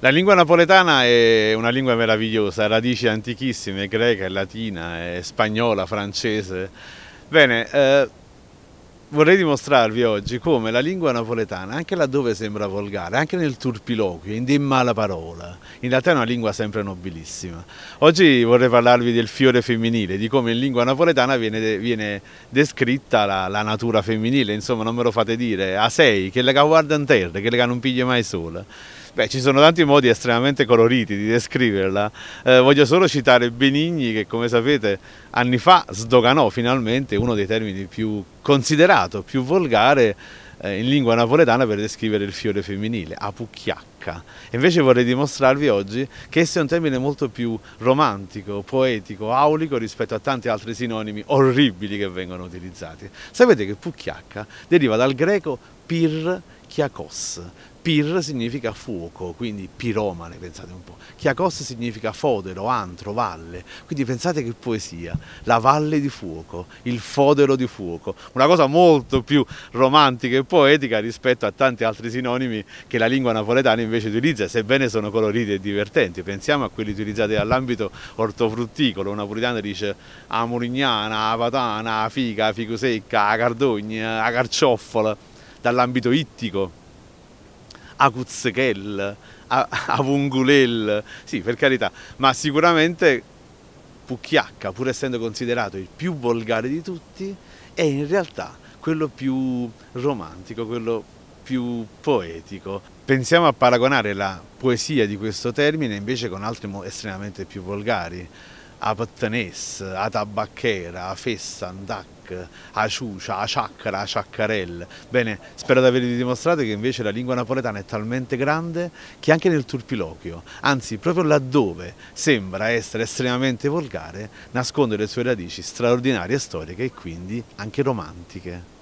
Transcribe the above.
La lingua napoletana è una lingua meravigliosa, ha radici antichissime, greca, latina, è eh, spagnola, francese. Bene, eh, vorrei dimostrarvi oggi come la lingua napoletana, anche laddove sembra volgare, anche nel turpiloquio, in mala parola, in realtà è una lingua sempre nobilissima. Oggi vorrei parlarvi del fiore femminile, di come in lingua napoletana viene, viene descritta la, la, natura femminile, insomma non me lo fate dire, a sei, che la guarda in terra, che la non piglia mai sola. Beh, ci sono tanti modi estremamente coloriti di descriverla. Eh, voglio solo citare Benigni che, come sapete, anni fa sdoganò finalmente uno dei termini più considerato, più volgare eh, in lingua napoletana per descrivere il fiore femminile, apucchiacca. Invece vorrei dimostrarvi oggi che esso è un termine molto più romantico, poetico, aulico rispetto a tanti altri sinonimi orribili che vengono utilizzati. Sapete che pucchiacca deriva dal greco pir chiacos, Pir significa fuoco, quindi piromane, pensate un po'. Chiacos significa fodero, antro, valle, quindi pensate che poesia, la valle di fuoco, il fodero di fuoco, una cosa molto più romantica e poetica rispetto a tanti altri sinonimi che la lingua napoletana invece utilizza, sebbene sono coloriti e divertenti. Pensiamo a quelli utilizzati dall'ambito ortofrutticolo, una puritana dice a murignana, a patana, a fica, a fico secca, a cardogna, a carciofola, dall'ambito ittico Acuzzechel, Avungulel, sì per carità, ma sicuramente Pucchiacca, pur essendo considerato il più volgare di tutti, è in realtà quello più romantico, quello più poetico. Pensiamo a paragonare la poesia di questo termine invece con altri estremamente più volgari a Pattanès, a Tabacchera, a Fessandac a ciuccia, a Ciaccara, a Ciaccarella. Bene, spero di avervi dimostrato che invece la lingua napoletana è talmente grande che anche nel turpiloquio, anzi proprio laddove sembra essere estremamente volgare, nasconde le sue radici straordinarie, storiche e quindi anche romantiche.